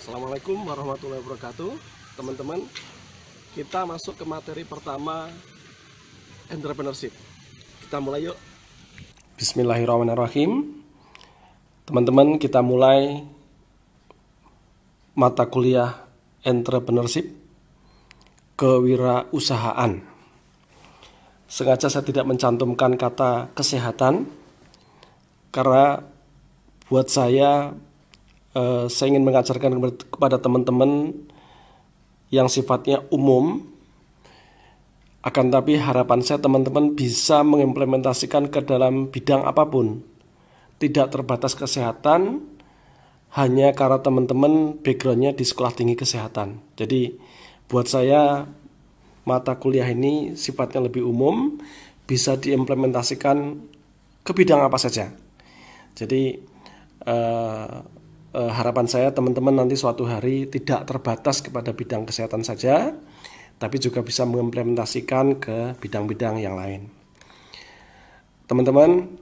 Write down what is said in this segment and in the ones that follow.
Assalamualaikum warahmatullahi wabarakatuh Teman-teman Kita masuk ke materi pertama Entrepreneurship Kita mulai yuk Bismillahirrahmanirrahim Teman-teman kita mulai Mata kuliah Entrepreneurship Kewirausahaan Sengaja saya tidak mencantumkan kata kesehatan Karena buat saya uh, saya ingin mengajarkan kepada teman-teman yang sifatnya umum akan tapi harapan saya teman-teman bisa mengimplementasikan ke dalam bidang apapun. Tidak terbatas kesehatan, hanya karena teman-teman backgroundnya di sekolah tinggi kesehatan. Jadi buat saya mata kuliah ini sifatnya lebih umum, bisa diimplementasikan ke bidang apa saja. Jadi eh, Eh, harapan saya teman-teman nanti suatu hari tidak terbatas kepada bidang kesehatan saja, tapi juga bisa mengimplementasikan ke bidang-bidang yang lain. Teman-teman,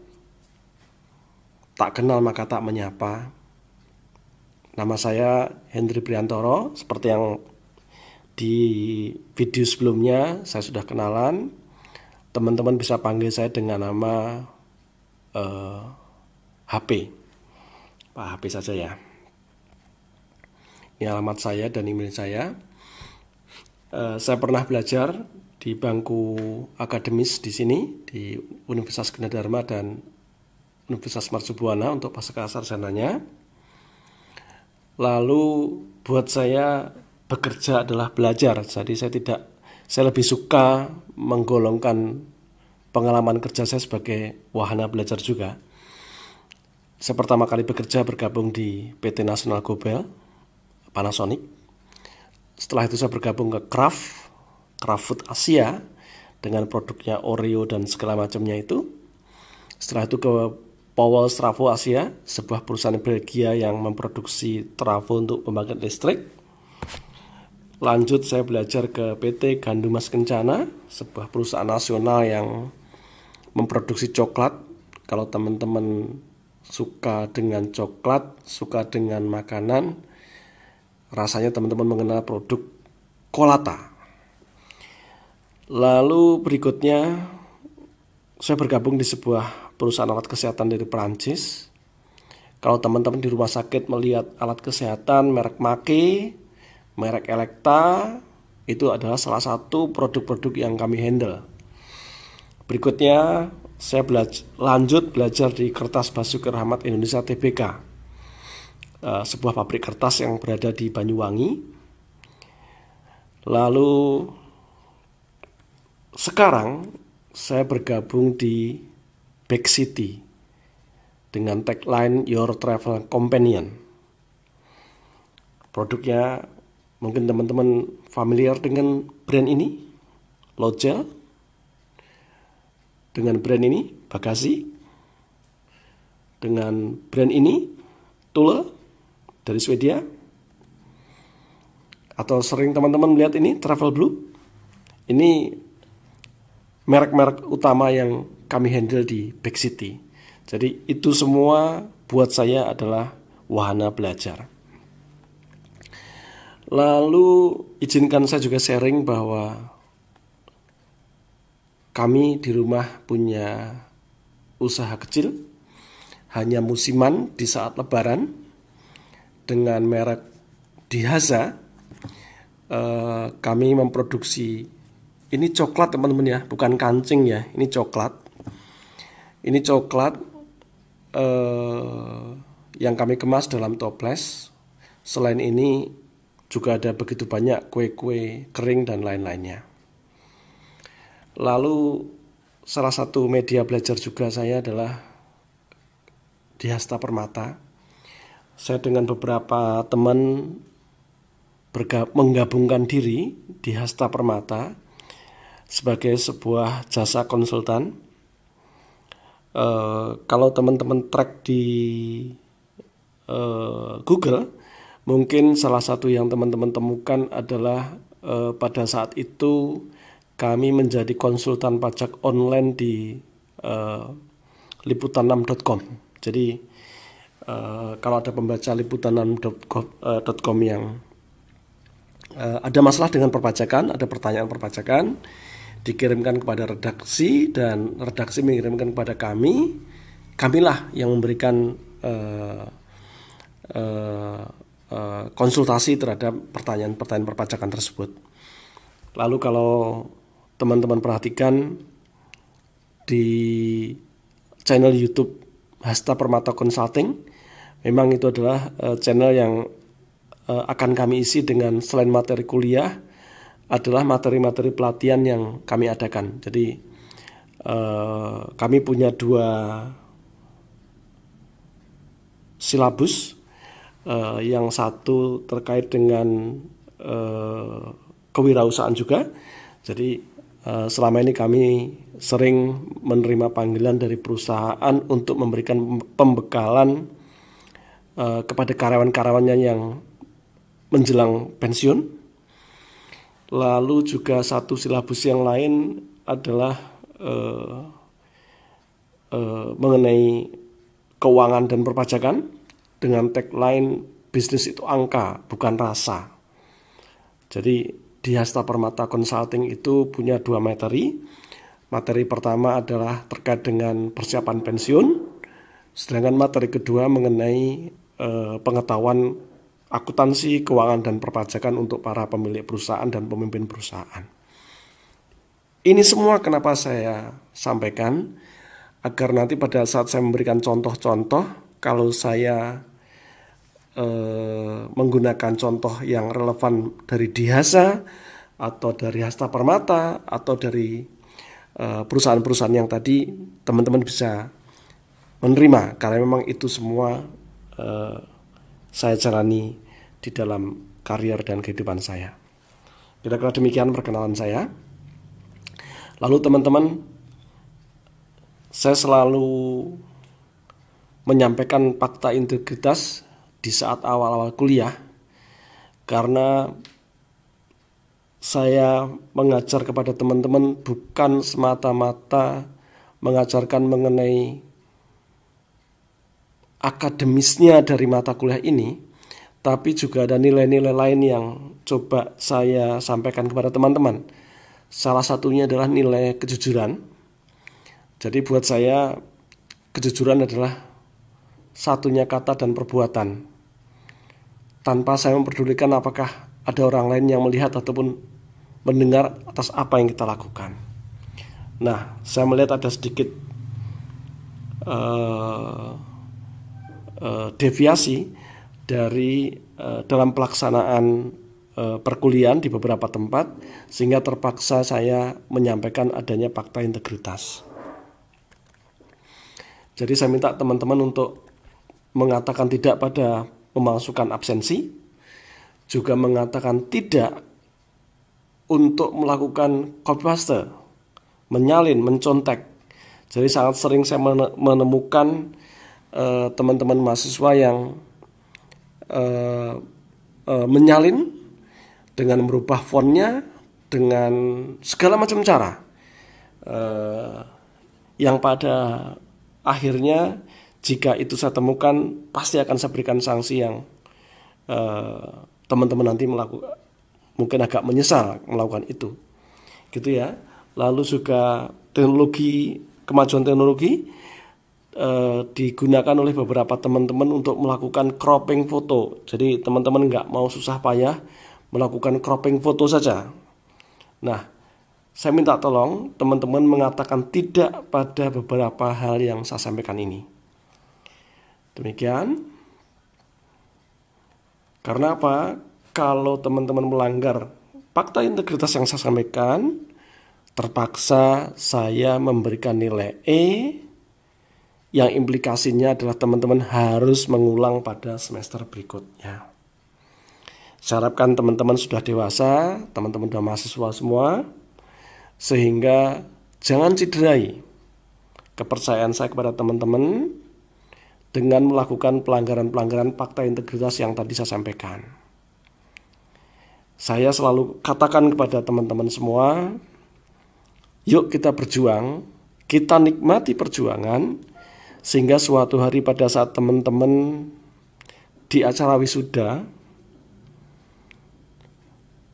tak kenal maka tak menyapa. Nama saya Hendri Priantoro, seperti yang di video sebelumnya saya sudah kenalan. Teman-teman bisa panggil saya dengan nama uh, eh, HP. Pak HP saja ya. Ini alamat saya dan email saya. Eh, saya pernah belajar di bangku akademis di sini di Universitas Gunadarma dan Universitas Marsubuana untuk pasca sarjananya. Lalu buat saya bekerja adalah belajar. Jadi saya tidak saya lebih suka menggolongkan pengalaman kerja saya sebagai wahana belajar juga. Saya pertama kali bekerja bergabung di PT Nasional Gobel Panasonic. Setelah itu saya bergabung ke Kraft, Kraft Food Asia dengan produknya Oreo dan segala macamnya itu. Setelah itu ke Powell Trafo Asia, sebuah perusahaan Belgia yang memproduksi trafo untuk pembangkit listrik. Lanjut saya belajar ke PT Gandumas Kencana, sebuah perusahaan nasional yang memproduksi coklat. Kalau teman-teman suka dengan coklat, suka dengan makanan, rasanya teman-teman mengenal produk kolata. Lalu berikutnya saya bergabung di sebuah perusahaan alat kesehatan dari Perancis. Kalau teman-teman di rumah sakit melihat alat kesehatan merek Maki, merek Elekta, itu adalah salah satu produk-produk yang kami handle. Berikutnya, saya belajar, lanjut belajar di Kertas Basuki Rahmat Indonesia TBK Eh, sebuah pabrik kertas yang berada di Banyuwangi. Lalu sekarang saya bergabung di Back City dengan tagline Your Travel Companion. Produknya mungkin teman-teman familiar dengan brand ini, Logel. Dengan brand ini, Bagasi. Dengan brand ini, Tula dari Swedia atau sering teman-teman melihat ini Travel Blue ini merek-merek utama yang kami handle di Big City jadi itu semua buat saya adalah wahana belajar lalu izinkan saya juga sharing bahwa kami di rumah punya usaha kecil hanya musiman di saat lebaran dengan merek Dihaza eh, kami memproduksi ini coklat teman-teman ya, bukan kancing ya, ini coklat. Ini coklat eh, yang kami kemas dalam toples. Selain ini juga ada begitu banyak kue-kue kering dan lain-lainnya. Lalu salah satu media belajar juga saya adalah di Hasta Permata saya dengan beberapa teman menggabungkan diri di Hasta Permata sebagai sebuah jasa konsultan. E, kalau teman-teman track di e, Google, mungkin salah satu yang teman-teman temukan adalah e, pada saat itu kami menjadi konsultan pajak online di e, liputan6.com. Jadi uh, kalau ada pembaca liputanam.com eh, yang uh, ada masalah dengan perpajakan, ada pertanyaan perpajakan, dikirimkan kepada redaksi dan redaksi mengirimkan kepada kami. Kamilah yang memberikan uh, uh, uh, konsultasi terhadap pertanyaan-pertanyaan perpajakan tersebut. Lalu kalau teman-teman perhatikan di channel YouTube Hasta Permata Consulting memang itu adalah uh, channel yang uh, akan kami isi dengan selain materi kuliah adalah materi-materi pelatihan yang kami adakan. Jadi uh, kami punya dua silabus. Uh, yang satu terkait dengan uh, kewirausahaan juga. Jadi uh, selama ini kami sering menerima panggilan dari perusahaan untuk memberikan pembekalan uh, kepada karyawan-karyawannya yang menjelang pensiun. Lalu juga satu silabus yang lain adalah uh, uh, mengenai keuangan dan perpajakan dengan tagline bisnis itu angka bukan rasa. Jadi di Hasta Permata Consulting itu punya dua materi. Materi pertama adalah terkait dengan persiapan pensiun, sedangkan materi kedua mengenai Eh, pengetahuan akuntansi, keuangan dan perpajakan untuk para pemilik perusahaan dan pemimpin perusahaan. Ini semua kenapa saya sampaikan agar nanti pada saat saya memberikan contoh-contoh kalau saya eh, menggunakan contoh yang relevan dari Dihasa atau dari Hasta Permata atau dari eh, perusahaan-perusahaan yang tadi teman-teman bisa menerima karena memang itu semua Eh, saya jalani di dalam karier dan kehidupan saya. Kira-kira demikian perkenalan saya. Lalu teman-teman, saya selalu menyampaikan fakta integritas di saat awal-awal kuliah karena saya mengajar kepada teman-teman bukan semata-mata mengajarkan mengenai akademisnya dari mata kuliah ini, tapi juga ada nilai-nilai lain yang coba saya sampaikan kepada teman-teman. Salah satunya adalah nilai kejujuran. Jadi buat saya kejujuran adalah satunya kata dan perbuatan. Tanpa saya memperdulikan apakah ada orang lain yang melihat ataupun mendengar atas apa yang kita lakukan. Nah, saya melihat ada sedikit uh, Eh, deviasi dari uh, dalam pelaksanaan uh, perkuliahan di beberapa tempat sehingga terpaksa saya menyampaikan adanya fakta integritas. Jadi saya minta teman-teman untuk mengatakan tidak pada pemalsukan absensi, juga mengatakan tidak untuk melakukan copy paste, menyalin, mencontek. Jadi sangat sering saya menemukan Eh, teman-teman uh, mahasiswa yang uh, uh, menyalin dengan merubah fontnya dengan segala macam cara uh, yang pada akhirnya jika itu saya temukan pasti akan saya berikan sanksi yang teman-teman uh, teman -teman nanti melakukan mungkin agak menyesal melakukan itu gitu ya lalu juga teknologi kemajuan teknologi Eh, digunakan oleh beberapa teman-teman untuk melakukan cropping foto. Jadi teman-teman nggak mau susah payah melakukan cropping foto saja. Nah, saya minta tolong teman-teman mengatakan tidak pada beberapa hal yang saya sampaikan ini. Demikian. Karena apa? Kalau teman-teman melanggar fakta integritas yang saya sampaikan, terpaksa saya memberikan nilai E yang implikasinya adalah teman-teman harus mengulang pada semester berikutnya. Saya harapkan teman-teman sudah dewasa, teman-teman sudah mahasiswa semua, sehingga jangan cederai kepercayaan saya kepada teman-teman dengan melakukan pelanggaran-pelanggaran fakta integritas yang tadi saya sampaikan. Saya selalu katakan kepada teman-teman semua, yuk kita berjuang, kita nikmati perjuangan, sehingga suatu hari pada saat teman-teman di acara wisuda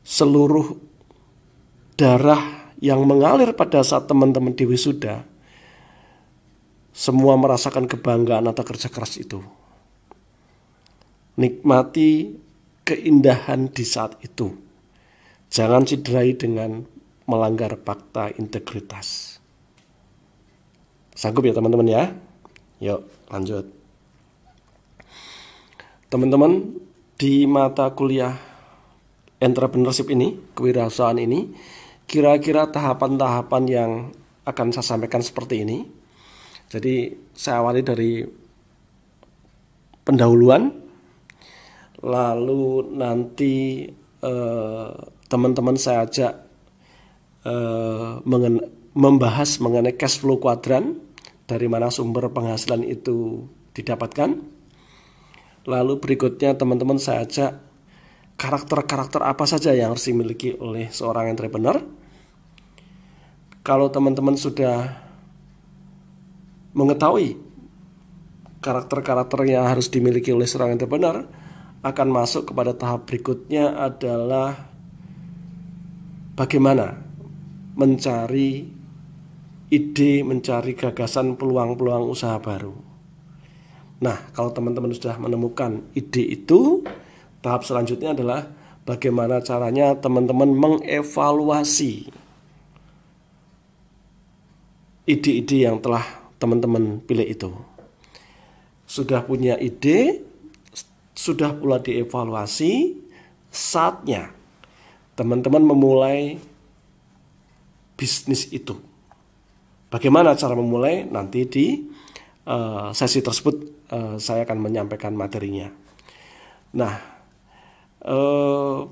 seluruh darah yang mengalir pada saat teman-teman di wisuda semua merasakan kebanggaan atau kerja keras itu. Nikmati keindahan di saat itu. Jangan cederai dengan melanggar fakta integritas. Sanggup ya teman-teman ya? Yuk, lanjut. Teman-teman, di mata kuliah entrepreneurship ini, kewirausahaan ini, kira-kira tahapan-tahapan yang akan saya sampaikan seperti ini. Jadi, saya awali dari pendahuluan, lalu nanti eh, teman-teman eh, saya ajak eh, mengen membahas mengenai cash flow kuadran, dari mana sumber penghasilan itu didapatkan. Lalu berikutnya teman-teman saya ajak karakter-karakter apa saja yang harus dimiliki oleh seorang entrepreneur. Kalau teman-teman sudah mengetahui karakter-karakter yang harus dimiliki oleh seorang entrepreneur, akan masuk kepada tahap berikutnya adalah bagaimana mencari ide, mencari gagasan, peluang-peluang usaha baru. Nah, kalau teman-teman sudah menemukan ide itu, tahap selanjutnya adalah bagaimana caranya teman-teman mengevaluasi ide-ide yang telah teman-teman pilih itu. Sudah punya ide, sudah pula dievaluasi, saatnya teman-teman memulai bisnis itu. Bagaimana cara memulai nanti di uh, sesi tersebut uh, saya akan menyampaikan materinya. Nah, uh,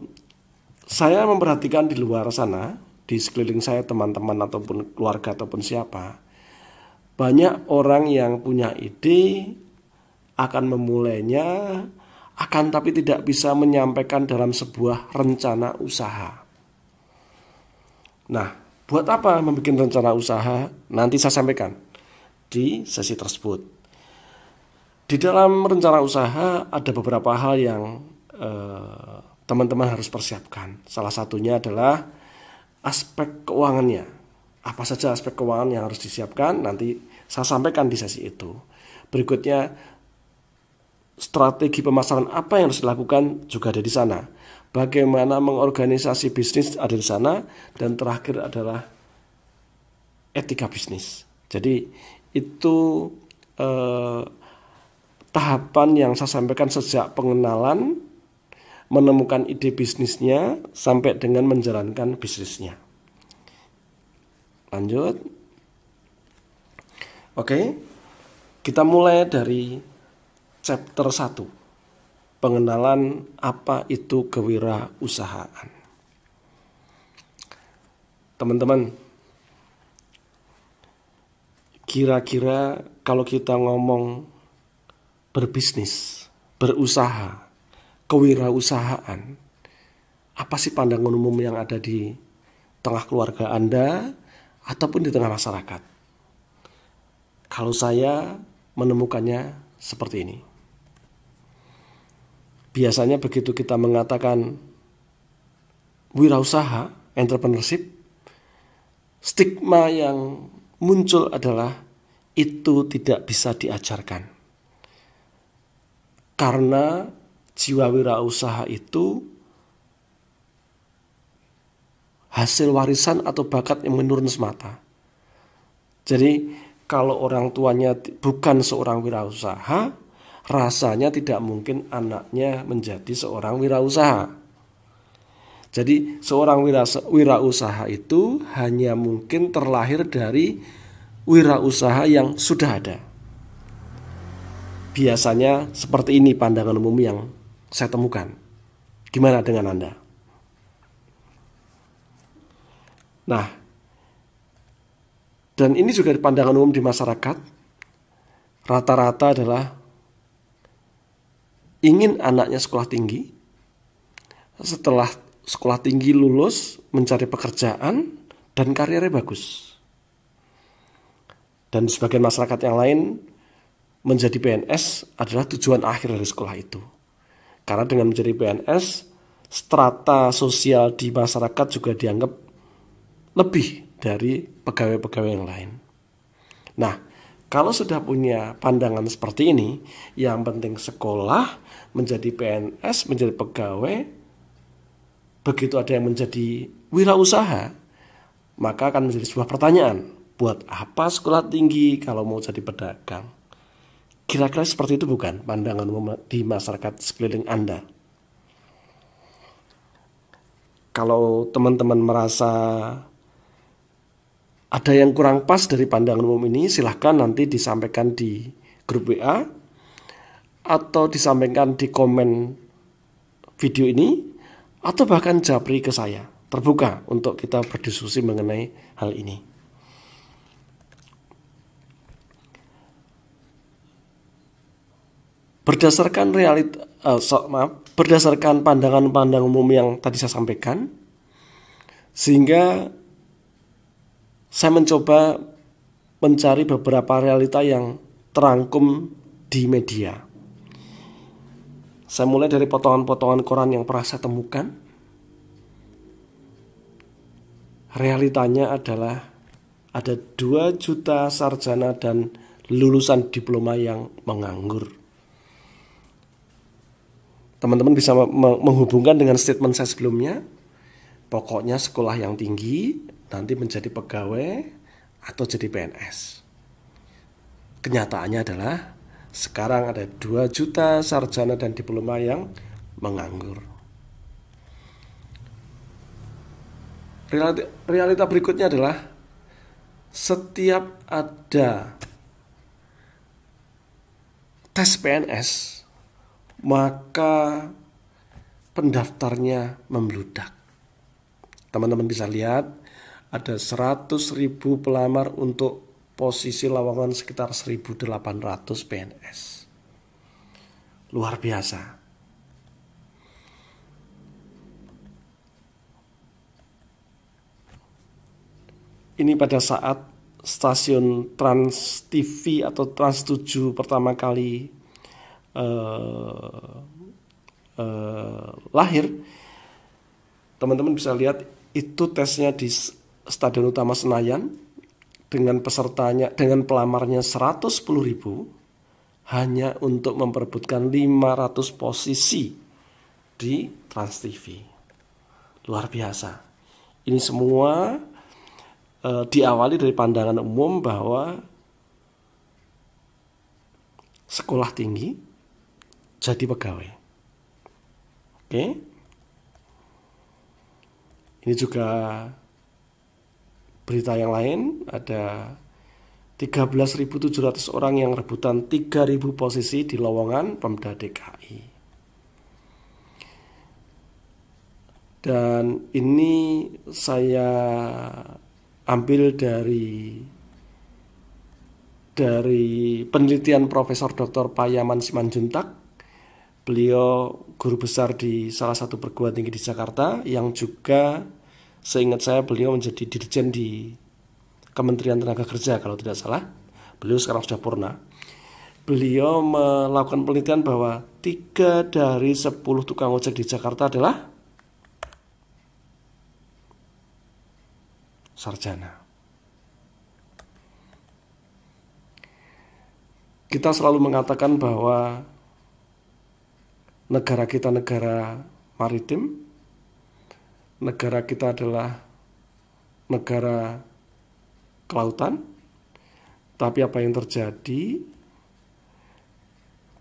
saya memperhatikan di luar sana, di sekeliling saya teman-teman ataupun keluarga ataupun siapa, banyak orang yang punya ide akan memulainya, akan tapi tidak bisa menyampaikan dalam sebuah rencana usaha. Nah, Buat apa membuat rencana usaha? Nanti saya sampaikan di sesi tersebut. Di dalam rencana usaha ada beberapa hal yang eh, teman-teman eh, harus persiapkan. Salah satunya adalah aspek keuangannya. Apa saja aspek keuangan yang harus disiapkan nanti saya sampaikan di sesi itu. Berikutnya strategi pemasaran apa yang harus dilakukan juga ada di sana bagaimana mengorganisasi bisnis ada di sana dan terakhir adalah etika bisnis. Jadi itu eh, tahapan yang saya sampaikan sejak pengenalan, menemukan ide bisnisnya sampai dengan menjalankan bisnisnya. Lanjut. Oke. Kita mulai dari chapter 1 pengenalan apa itu kewirausahaan. Teman-teman, kira-kira kalau kita ngomong berbisnis, berusaha, kewirausahaan, apa sih pandangan umum yang ada di tengah keluarga Anda ataupun di tengah masyarakat? Kalau saya menemukannya seperti ini biasanya begitu kita mengatakan wirausaha, entrepreneurship, stigma yang muncul adalah itu tidak bisa diajarkan. Karena jiwa wirausaha itu hasil warisan atau bakat yang menurun semata. Jadi kalau orang tuanya bukan seorang wirausaha, rasanya tidak mungkin anaknya menjadi seorang wirausaha. Jadi seorang wirausaha itu hanya mungkin terlahir dari wirausaha yang sudah ada. Biasanya seperti ini pandangan umum yang saya temukan. Gimana dengan Anda? Nah, dan ini juga pandangan umum di masyarakat. Rata-rata adalah ingin anaknya sekolah tinggi, setelah sekolah tinggi lulus mencari pekerjaan dan karirnya bagus. Dan sebagian masyarakat yang lain menjadi PNS adalah tujuan akhir dari sekolah itu. Karena dengan menjadi PNS, strata sosial di masyarakat juga dianggap lebih dari pegawai-pegawai yang lain. Nah, kalau sudah punya pandangan seperti ini, yang penting sekolah, menjadi PNS, menjadi pegawai, begitu ada yang menjadi wirausaha, maka akan menjadi sebuah pertanyaan. Buat apa sekolah tinggi kalau mau jadi pedagang? Kira-kira seperti itu bukan pandangan umum di masyarakat sekeliling Anda. Kalau teman-teman merasa ada yang kurang pas dari pandangan umum ini, silahkan nanti disampaikan di grup WA atau disampaikan di komen video ini atau bahkan japri ke saya. Terbuka untuk kita berdiskusi mengenai hal ini. Berdasarkan realit, uh, so, maaf, berdasarkan pandangan-pandangan umum yang tadi saya sampaikan, sehingga saya mencoba mencari beberapa realita yang terangkum di media. Saya mulai dari potongan-potongan koran yang pernah saya temukan. Realitanya adalah ada 2 juta sarjana dan lulusan diploma yang menganggur. Teman-teman bisa menghubungkan dengan statement saya sebelumnya. Pokoknya sekolah yang tinggi nanti menjadi pegawai atau jadi PNS. Kenyataannya adalah sekarang ada 2 juta sarjana dan diploma yang menganggur. Realita, realita berikutnya adalah setiap ada tes PNS, maka pendaftarnya membludak. Teman-teman bisa lihat ada 100 ribu pelamar untuk posisi lawangan sekitar 1.800 PNS. Luar biasa. Ini pada saat stasiun Trans TV atau Trans 7 pertama kali uh, uh, lahir, teman-teman bisa lihat itu tesnya di Stadion Utama Senayan dengan pesertanya dengan pelamarnya 110 ribu hanya untuk memperebutkan 500 posisi di Trans TV. Luar biasa. Ini semua e, diawali dari pandangan umum bahwa sekolah tinggi jadi pegawai. Oke. Ini juga berita yang lain ada 13.700 orang yang rebutan 3.000 posisi di lowongan Pemda DKI. Dan ini saya ambil dari dari penelitian Profesor Dr. Payaman Simanjuntak. Beliau guru besar di salah satu perguruan tinggi di Jakarta yang juga seingat saya beliau menjadi dirjen di Kementerian Tenaga Kerja kalau tidak salah. Beliau sekarang sudah purna. Beliau melakukan penelitian bahwa tiga dari 10 tukang ojek di Jakarta adalah sarjana. Kita selalu mengatakan bahwa negara kita negara maritim, negara kita adalah negara kelautan, tapi apa yang terjadi?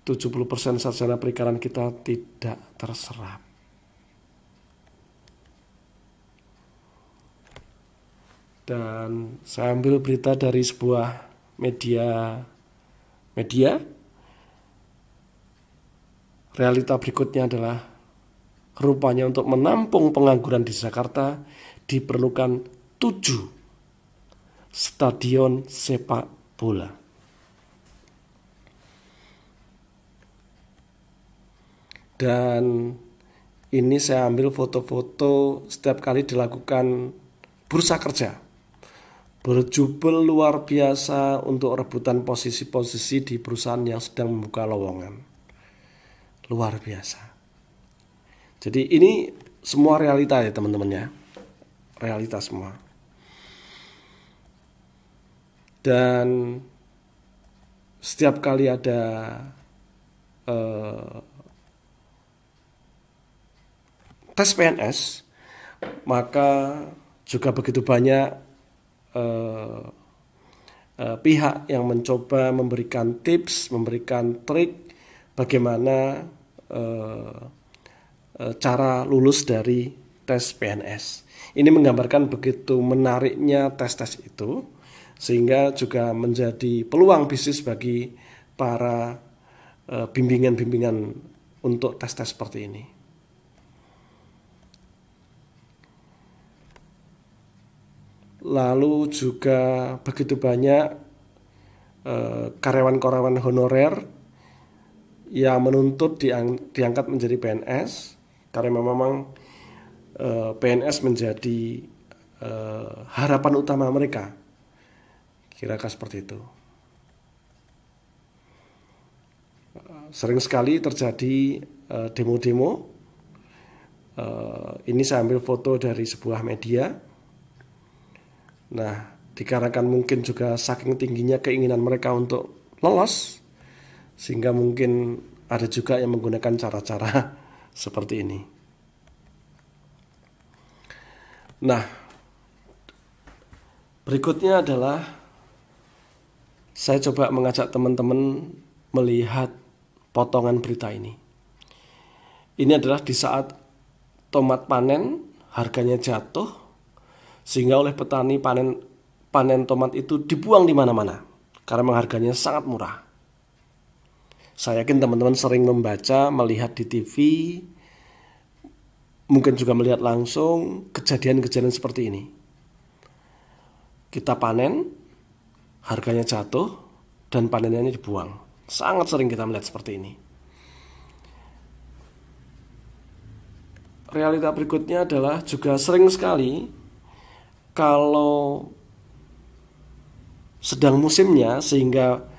70% sarjana perikanan kita tidak terserap. Dan saya ambil berita dari sebuah media media realita berikutnya adalah Rupanya untuk menampung pengangguran di Jakarta diperlukan tujuh stadion sepak bola. Dan ini saya ambil foto-foto setiap kali dilakukan bursa kerja. Berjubel luar biasa untuk rebutan posisi-posisi di perusahaan yang sedang membuka lowongan. Luar biasa. Jadi ini semua realita ya teman-teman ya. Realita semua. Dan setiap kali ada uh, tes PNS, maka juga begitu banyak uh, uh, pihak yang mencoba memberikan tips, memberikan trik bagaimana uh, E, cara lulus dari tes PNS. Ini menggambarkan begitu menariknya tes-tes itu sehingga juga menjadi peluang bisnis bagi para e, bimbingan-bimbingan untuk tes-tes seperti ini. Lalu juga begitu banyak e, karyawan-karyawan honorer yang menuntut diangkat menjadi PNS karena memang e, eh, PNS menjadi e, harapan utama mereka kira-kira seperti itu eh, sering sekali terjadi demo-demo e, ini saya ambil foto dari sebuah media nah dikarenakan mungkin juga saking tingginya keinginan mereka untuk lolos sehingga mungkin ada juga yang menggunakan cara-cara seperti ini. Nah, berikutnya adalah saya coba mengajak teman-teman melihat potongan berita ini. Ini adalah di saat tomat panen harganya jatuh sehingga oleh petani panen panen tomat itu dibuang di mana-mana karena harganya sangat murah. Saya yakin teman-teman sering membaca, melihat di TV, mungkin juga melihat langsung kejadian-kejadian seperti ini. Kita panen, harganya jatuh, dan panennya dibuang. Sangat sering kita melihat seperti ini. Realita berikutnya adalah juga sering sekali kalau sedang musimnya sehingga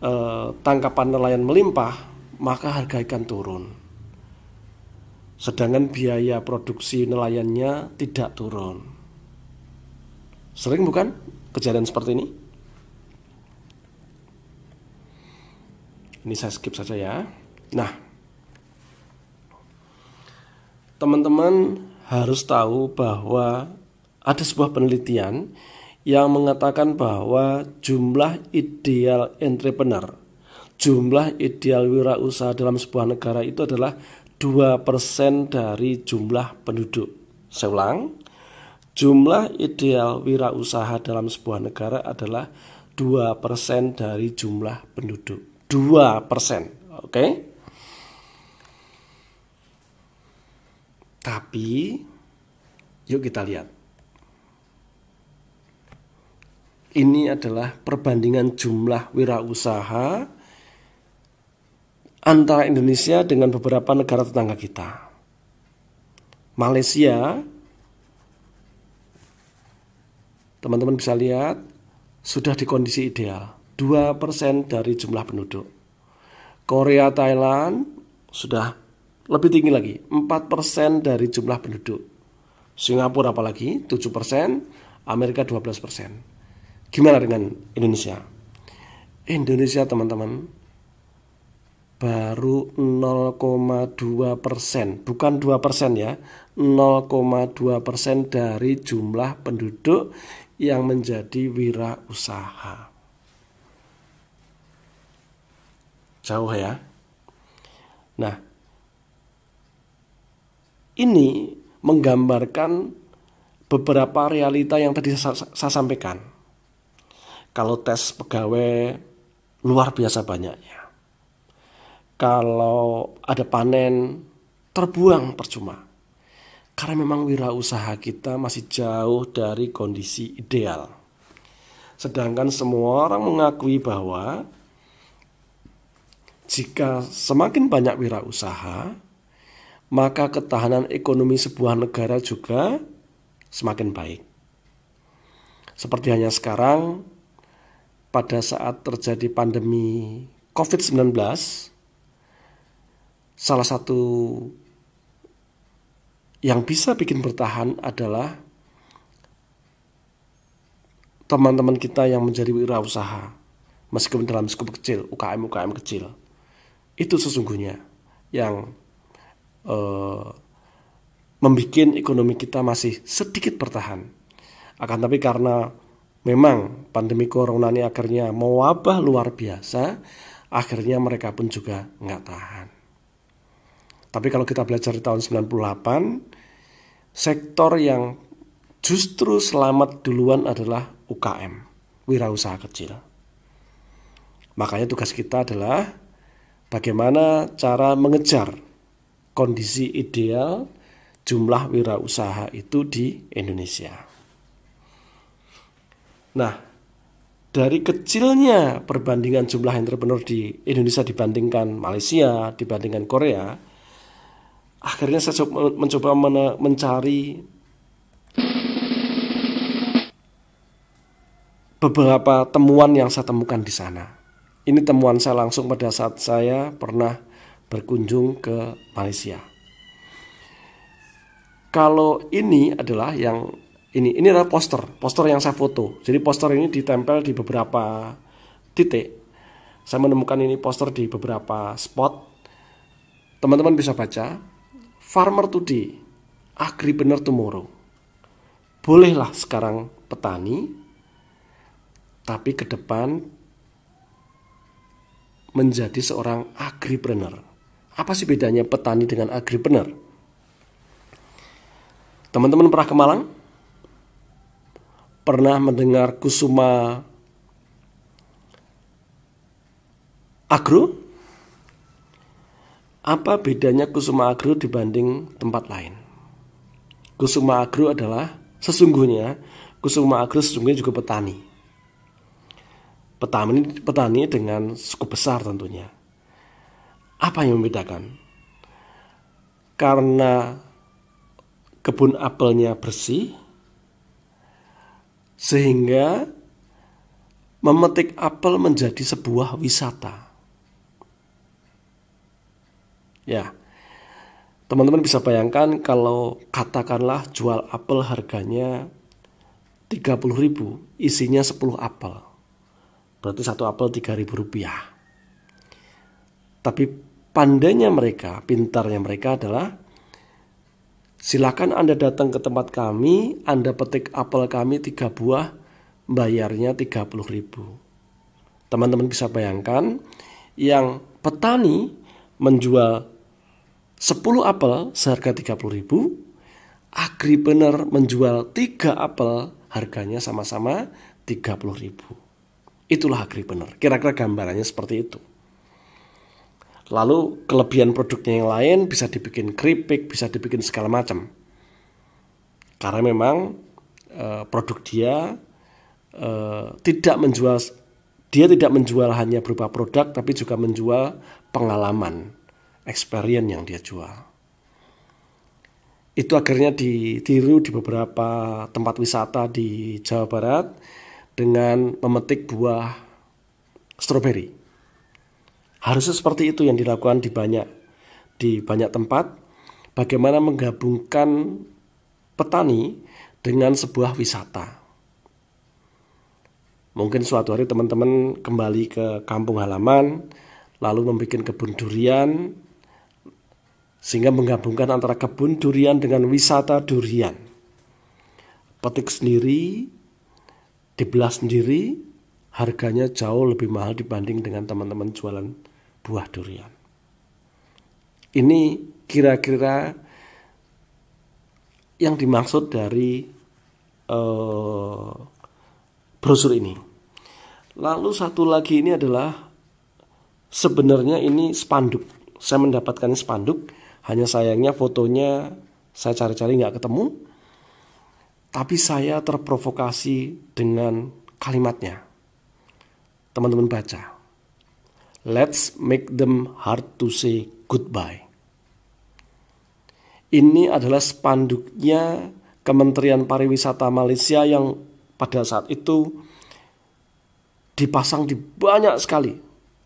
Eh, tangkapan nelayan melimpah, maka harga ikan turun. Sedangkan biaya produksi nelayannya tidak turun. Sering bukan kejadian seperti ini? Ini saya skip saja ya. Nah, teman-teman harus tahu bahwa ada sebuah penelitian yang mengatakan bahwa jumlah ideal entrepreneur, jumlah ideal wirausaha dalam sebuah negara itu adalah 2% dari jumlah penduduk. Saya ulang, jumlah ideal wirausaha dalam sebuah negara adalah 2% dari jumlah penduduk. 2%, oke? Okay? Tapi yuk kita lihat ini adalah perbandingan jumlah wirausaha antara Indonesia dengan beberapa negara tetangga kita. Malaysia, teman-teman bisa lihat, sudah di kondisi ideal, 2% dari jumlah penduduk. Korea, Thailand sudah lebih tinggi lagi, 4% dari jumlah penduduk. Singapura apalagi 7%, Amerika 12%. Gimana dengan Indonesia? Indonesia teman-teman baru 0,2 persen, bukan 2 persen ya, 0,2 persen dari jumlah penduduk yang menjadi wirausaha. Jauh ya. Nah, ini menggambarkan beberapa realita yang tadi saya sampaikan kalau tes pegawai luar biasa banyaknya. Kalau ada panen terbuang percuma. Karena memang wirausaha kita masih jauh dari kondisi ideal. Sedangkan semua orang mengakui bahwa jika semakin banyak wirausaha, maka ketahanan ekonomi sebuah negara juga semakin baik. Seperti hanya sekarang, pada saat terjadi pandemi COVID-19, salah satu yang bisa bikin bertahan adalah teman-teman kita yang menjadi wirausaha, meskipun dalam skup kecil, UKM-UKM kecil. Itu sesungguhnya yang eh, membuat ekonomi kita masih sedikit bertahan. Akan tapi karena Memang pandemi corona ini akhirnya mewabah luar biasa, akhirnya mereka pun juga nggak tahan. Tapi kalau kita belajar di tahun 98, sektor yang justru selamat duluan adalah UKM, wirausaha kecil. Makanya tugas kita adalah bagaimana cara mengejar kondisi ideal jumlah wirausaha itu di Indonesia. Nah, dari kecilnya perbandingan jumlah entrepreneur di Indonesia dibandingkan Malaysia, dibandingkan Korea, akhirnya saya mencoba mencari beberapa temuan yang saya temukan di sana. Ini temuan saya langsung pada saat saya pernah berkunjung ke Malaysia. Kalau ini adalah yang ini ini adalah poster poster yang saya foto jadi poster ini ditempel di beberapa titik saya menemukan ini poster di beberapa spot teman-teman bisa baca farmer today agri bener tomorrow bolehlah sekarang petani tapi ke depan menjadi seorang agripreneur apa sih bedanya petani dengan agripreneur teman-teman pernah ke Malang pernah mendengar Kusuma Agro? Apa bedanya Kusuma Agro dibanding tempat lain? Kusuma Agro adalah sesungguhnya Kusuma Agro sesungguhnya juga petani. Petani petani dengan suku besar tentunya. Apa yang membedakan? Karena kebun apelnya bersih, sehingga memetik apel menjadi sebuah wisata. Ya, teman-teman bisa bayangkan kalau katakanlah jual apel harganya 30 ribu, isinya 10 apel. Berarti satu apel 3.000 rupiah. Tapi pandainya mereka, pintarnya mereka adalah Silakan Anda datang ke tempat kami, Anda petik apel kami tiga buah, bayarnya tiga puluh ribu. Teman-teman bisa bayangkan, yang petani menjual sepuluh apel seharga puluh ribu, agribener menjual tiga apel harganya sama-sama tiga puluh ribu. Itulah agribener. Kira-kira gambarannya seperti itu. Lalu kelebihan produknya yang lain bisa dibikin keripik, bisa dibikin segala macam. Karena memang e, produk dia e, tidak menjual dia tidak menjual hanya berupa produk tapi juga menjual pengalaman, experience yang dia jual. Itu akhirnya ditiru di beberapa tempat wisata di Jawa Barat dengan memetik buah stroberi Harusnya seperti itu yang dilakukan di banyak di banyak tempat. Bagaimana menggabungkan petani dengan sebuah wisata. Mungkin suatu hari teman-teman kembali ke kampung halaman, lalu membuat kebun durian, sehingga menggabungkan antara kebun durian dengan wisata durian. Petik sendiri, dibelah sendiri, harganya jauh lebih mahal dibanding dengan teman-teman jualan buah durian. Ini kira-kira yang dimaksud dari uh, brosur ini. Lalu satu lagi ini adalah sebenarnya ini spanduk. Saya mendapatkan spanduk, hanya sayangnya fotonya saya cari-cari nggak ketemu. Tapi saya terprovokasi dengan kalimatnya. Teman-teman baca. Let's make them hard to say goodbye. Ini adalah spanduknya Kementerian Pariwisata Malaysia yang pada saat itu dipasang di banyak sekali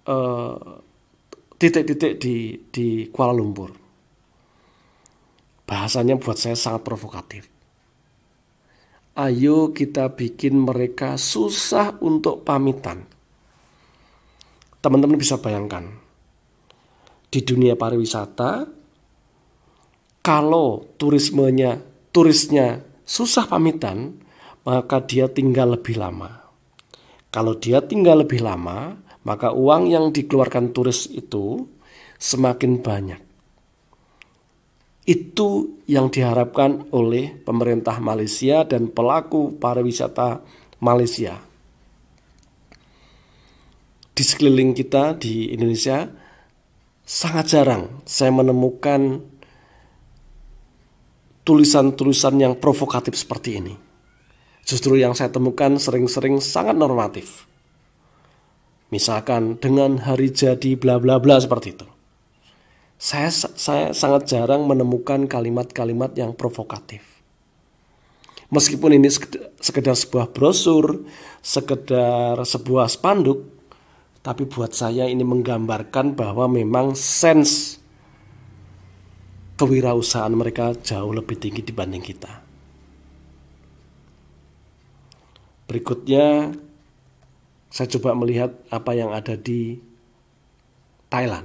eh, titik-titik uh, di, di Kuala Lumpur. Bahasanya buat saya sangat provokatif. Ayo kita bikin mereka susah untuk pamitan teman-teman bisa bayangkan di dunia pariwisata kalau turismenya turisnya susah pamitan maka dia tinggal lebih lama kalau dia tinggal lebih lama maka uang yang dikeluarkan turis itu semakin banyak itu yang diharapkan oleh pemerintah Malaysia dan pelaku pariwisata Malaysia di sekeliling kita di Indonesia sangat jarang saya menemukan tulisan-tulisan yang provokatif seperti ini. Justru yang saya temukan sering-sering sangat normatif. Misalkan dengan hari jadi bla bla bla seperti itu. Saya, saya sangat jarang menemukan kalimat-kalimat yang provokatif. Meskipun ini sekedar sebuah brosur, sekedar sebuah spanduk, tapi buat saya ini menggambarkan bahwa memang sense kewirausahaan mereka jauh lebih tinggi dibanding kita. Berikutnya saya coba melihat apa yang ada di Thailand.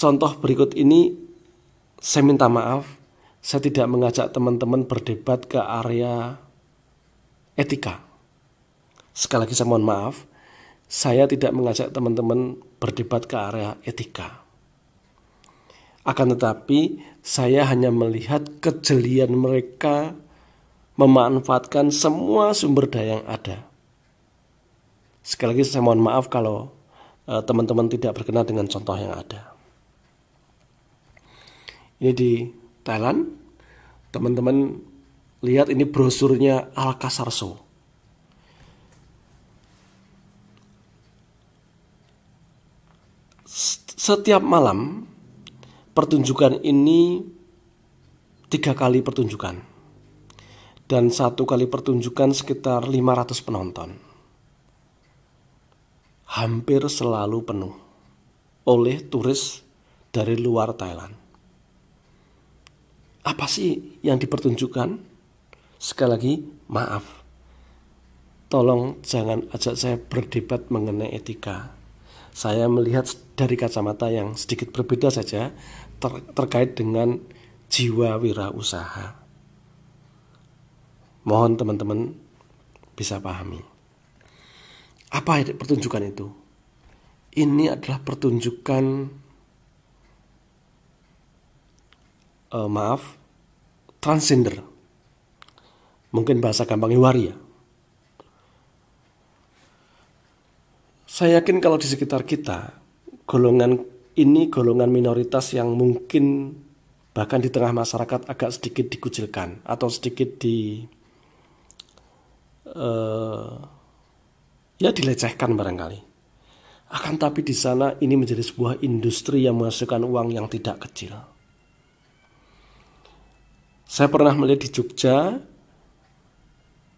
Contoh berikut ini saya minta maaf, saya tidak mengajak teman-teman berdebat ke area etika. Sekali lagi saya mohon maaf, saya tidak mengajak teman-teman berdebat ke area etika. Akan tetapi, saya hanya melihat kejelian mereka memanfaatkan semua sumber daya yang ada. Sekali lagi saya mohon maaf kalau e, teman-teman uh, tidak berkenan dengan contoh yang ada. Ini di Thailand, teman-teman lihat ini brosurnya Alkasarso. Setiap malam pertunjukan ini tiga kali pertunjukan dan satu kali pertunjukan sekitar 500 penonton. Hampir selalu penuh oleh turis dari luar Thailand. Apa sih yang dipertunjukkan? Sekali lagi, maaf. Tolong jangan ajak saya berdebat mengenai etika saya melihat dari kacamata yang sedikit berbeda saja ter terkait dengan jiwa wirausaha. Mohon teman-teman bisa pahami. Apa pertunjukan itu? Ini adalah pertunjukan uh, maaf transgender. Mungkin bahasa gampangnya waria. Saya yakin kalau di sekitar kita, golongan ini golongan minoritas yang mungkin bahkan di tengah masyarakat agak sedikit dikucilkan atau sedikit di uh, ya dilecehkan barangkali. Akan tapi di sana ini menjadi sebuah industri yang menghasilkan uang yang tidak kecil. Saya pernah melihat di Jogja,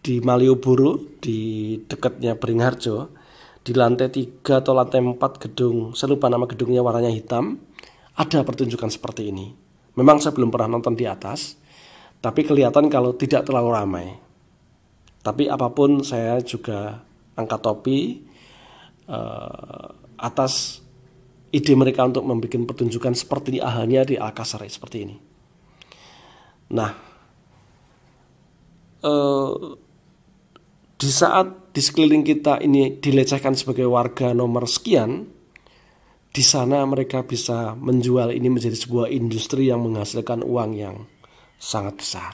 di Malioboro, di dekatnya Beringharjo, di lantai 3 atau lantai 4 gedung, saya lupa nama gedungnya warnanya hitam, ada pertunjukan seperti ini. Memang saya belum pernah nonton di atas, tapi kelihatan kalau tidak terlalu ramai. Tapi apapun saya juga angkat topi uh, atas ide mereka untuk membuat pertunjukan seperti ahalnya di Alkasar seperti ini. Nah, uh, di saat di sekeliling kita ini dilecehkan sebagai warga nomor sekian, di sana mereka bisa menjual ini menjadi sebuah industri yang menghasilkan uang yang sangat besar.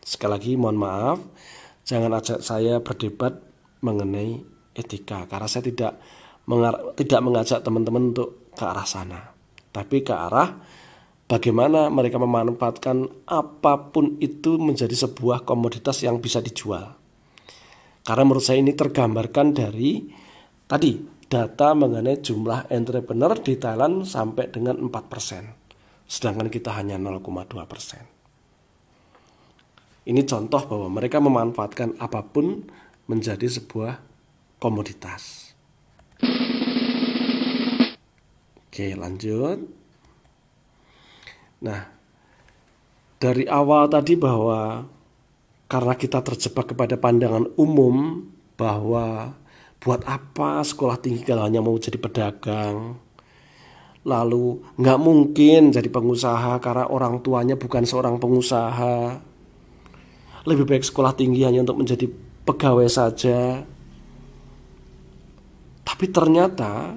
Sekali lagi mohon maaf, jangan ajak saya berdebat mengenai etika karena saya tidak tidak mengajak teman-teman untuk ke arah sana, tapi ke arah bagaimana mereka memanfaatkan apapun itu menjadi sebuah komoditas yang bisa dijual. Karena menurut saya ini tergambarkan dari tadi data mengenai jumlah entrepreneur di Thailand sampai dengan 4%. Sedangkan kita hanya 0,2%. Ini contoh bahwa mereka memanfaatkan apapun menjadi sebuah komoditas. Oke, lanjut. Nah, dari awal tadi bahwa karena kita terjebak kepada pandangan umum bahwa buat apa sekolah tinggi kalau hanya mau jadi pedagang lalu nggak mungkin jadi pengusaha karena orang tuanya bukan seorang pengusaha lebih baik sekolah tinggi hanya untuk menjadi pegawai saja tapi ternyata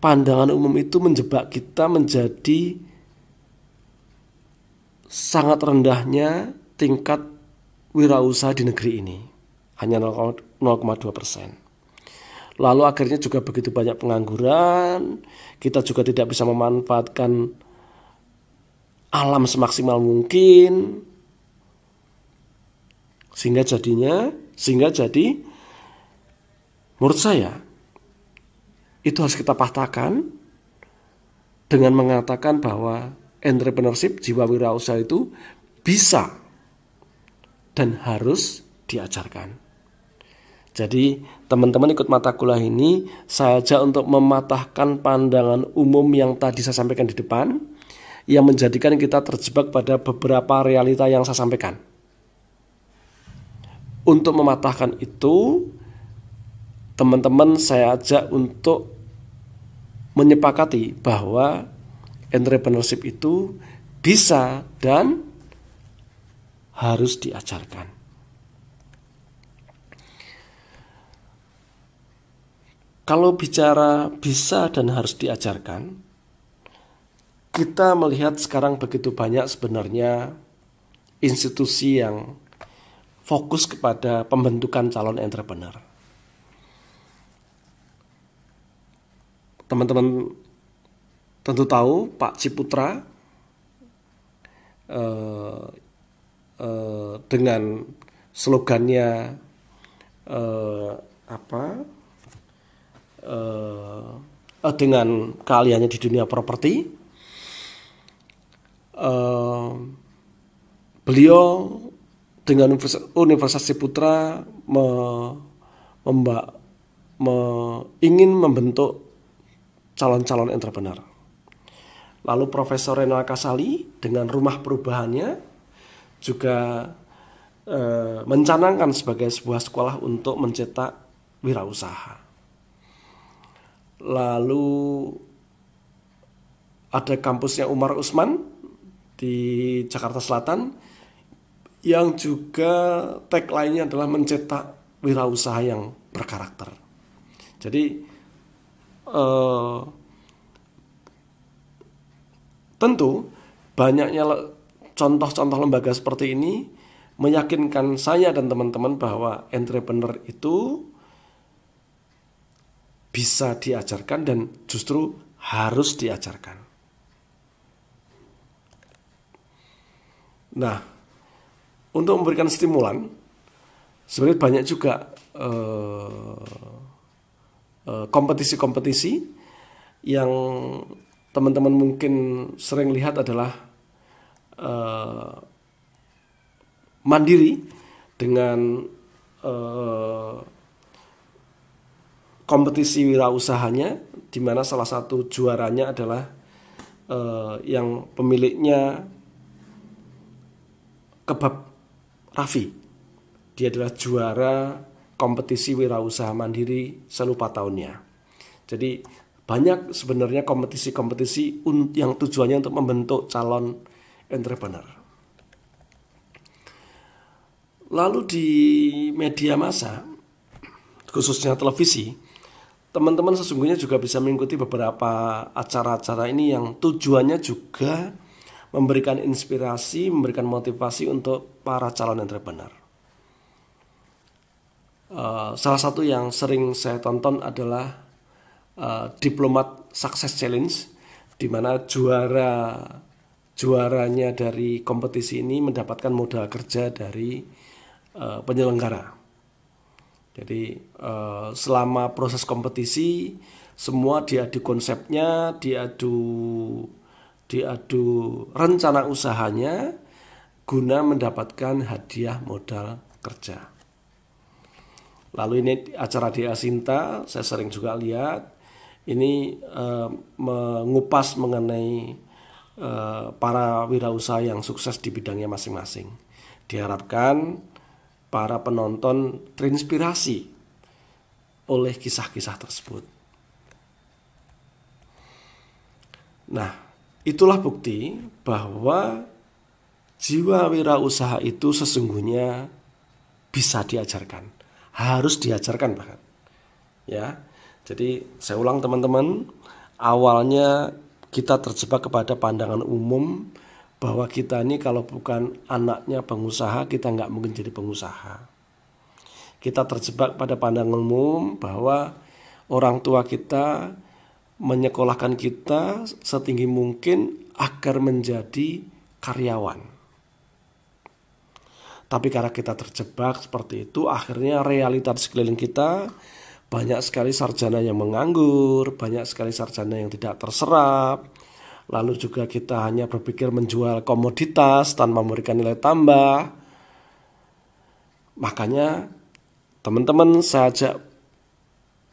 pandangan umum itu menjebak kita menjadi sangat rendahnya tingkat wirausaha di negeri ini hanya 0,2 persen. Lalu akhirnya juga begitu banyak pengangguran, kita juga tidak bisa memanfaatkan alam semaksimal mungkin. Sehingga jadinya, sehingga jadi menurut saya itu harus kita patahkan dengan mengatakan bahwa entrepreneurship jiwa wirausaha itu bisa dan harus diajarkan. Jadi, teman-teman ikut mata kuliah ini saja untuk mematahkan pandangan umum yang tadi saya sampaikan di depan yang menjadikan kita terjebak pada beberapa realita yang saya sampaikan. Untuk mematahkan itu, teman-teman saya ajak untuk menyepakati bahwa entrepreneurship itu bisa dan harus diajarkan. Kalau bicara bisa dan harus diajarkan, kita melihat sekarang begitu banyak sebenarnya institusi yang fokus kepada pembentukan calon entrepreneur. Teman-teman tentu tahu Pak Ciputra eh, Eh, dengan slogannya uh, apa uh, dengan keahliannya di dunia properti uh, beliau dengan Universitas Ciputra me, memba, me, ingin membentuk calon-calon entrepreneur. Lalu Profesor Renal Kasali dengan rumah perubahannya juga e, mencanangkan sebagai sebuah sekolah untuk mencetak wirausaha. Lalu ada kampusnya Umar Usman di Jakarta Selatan yang juga tagline-nya adalah mencetak wirausaha yang berkarakter. Jadi e, tentu banyaknya contoh-contoh lembaga seperti ini meyakinkan saya dan teman-teman bahwa entrepreneur itu bisa diajarkan dan justru harus diajarkan. Nah, untuk memberikan stimulan, sebenarnya banyak juga kompetisi-kompetisi eh, eh, yang teman-teman mungkin sering lihat adalah Eh, mandiri dengan uh, kompetisi wirausahanya di mana salah satu juaranya adalah uh, yang pemiliknya kebab Rafi, dia adalah juara kompetisi wirausaha mandiri selupa tahunnya jadi banyak sebenarnya kompetisi-kompetisi yang tujuannya untuk membentuk calon entrepreneur. Lalu di media massa, khususnya televisi, teman-teman sesungguhnya juga bisa mengikuti beberapa acara-acara ini yang tujuannya juga memberikan inspirasi, memberikan motivasi untuk para calon entrepreneur. Uh, salah satu yang sering saya tonton adalah uh, Diplomat Success Challenge, di mana juara juaranya dari kompetisi ini mendapatkan modal kerja dari uh, penyelenggara. Jadi uh, selama proses kompetisi semua diadu konsepnya, diadu diadu rencana usahanya guna mendapatkan hadiah modal kerja. Lalu ini acara di Asinta, saya sering juga lihat ini uh, mengupas mengenai Eh, para wirausaha yang sukses di bidangnya masing-masing. Diharapkan para penonton terinspirasi oleh kisah-kisah tersebut. Nah, itulah bukti bahwa jiwa wirausaha itu sesungguhnya bisa diajarkan, harus diajarkan bahkan. Ya. Jadi, saya ulang teman-teman, awalnya kita terjebak kepada pandangan umum bahwa kita ini kalau bukan anaknya pengusaha kita nggak mungkin jadi pengusaha. Kita terjebak pada pandangan umum bahwa orang tua kita menyekolahkan kita setinggi mungkin agar menjadi karyawan. Tapi karena kita terjebak seperti itu, akhirnya realitas sekeliling kita banyak sekali sarjana yang menganggur, banyak sekali sarjana yang tidak terserap. Lalu juga kita hanya berpikir menjual komoditas tanpa memberikan nilai tambah. Makanya teman-teman saya ajak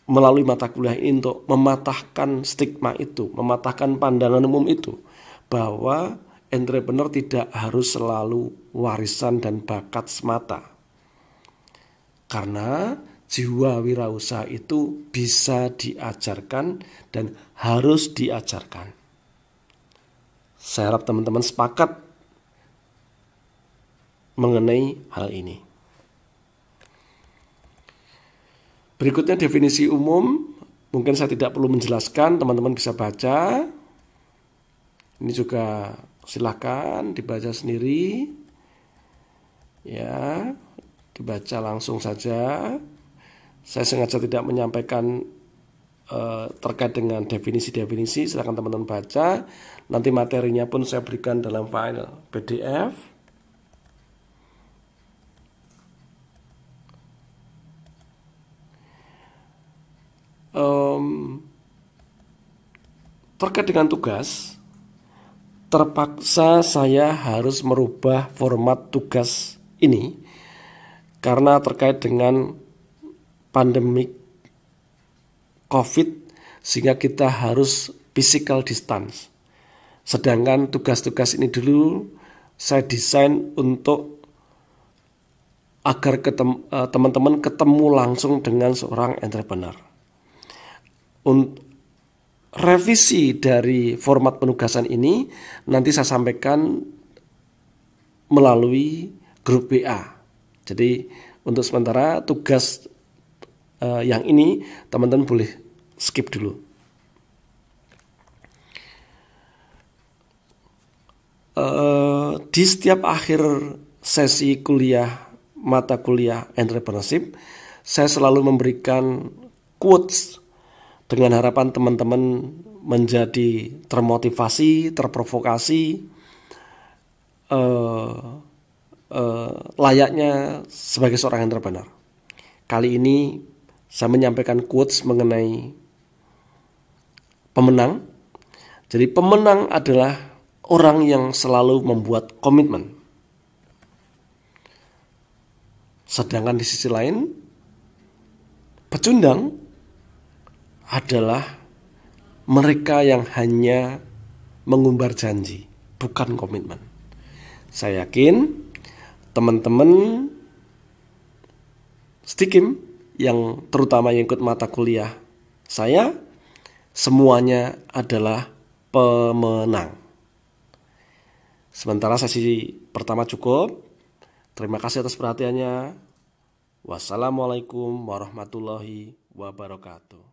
melalui mata kuliah ini untuk mematahkan stigma itu, mematahkan pandangan umum itu bahwa entrepreneur tidak harus selalu warisan dan bakat semata. Karena jiwa wirausaha itu bisa diajarkan dan harus diajarkan. Saya harap teman-teman sepakat mengenai hal ini. Berikutnya definisi umum, mungkin saya tidak perlu menjelaskan, teman-teman bisa baca. Ini juga silakan dibaca sendiri. Ya, dibaca langsung saja. Saya sengaja tidak menyampaikan e, terkait dengan definisi-definisi, silahkan teman-teman baca. Nanti materinya pun saya berikan dalam file PDF. Um, terkait dengan tugas, terpaksa saya harus merubah format tugas ini karena terkait dengan pandemi COVID sehingga kita harus physical distance. Sedangkan tugas-tugas ini dulu saya desain untuk agar e, teman-teman ketemu, langsung dengan seorang entrepreneur. Untuk revisi dari format penugasan ini nanti saya sampaikan melalui grup WA. Jadi untuk sementara tugas uh, yang ini teman-teman boleh skip dulu. Uh, di setiap akhir sesi kuliah mata kuliah entrepreneurship, saya selalu memberikan quotes dengan harapan teman-teman menjadi termotivasi, terprovokasi, uh, uh, layaknya sebagai seorang entrepreneur. Kali ini saya menyampaikan quotes mengenai pemenang. Jadi pemenang adalah orang yang selalu membuat komitmen. Sedangkan di sisi lain, pecundang adalah mereka yang hanya mengumbar janji, bukan komitmen. Saya yakin teman-teman Stikim yang terutama yang ikut mata kuliah saya semuanya adalah pemenang. Sementara sesi pertama cukup. Terima kasih atas perhatiannya. Wassalamualaikum warahmatullahi wabarakatuh.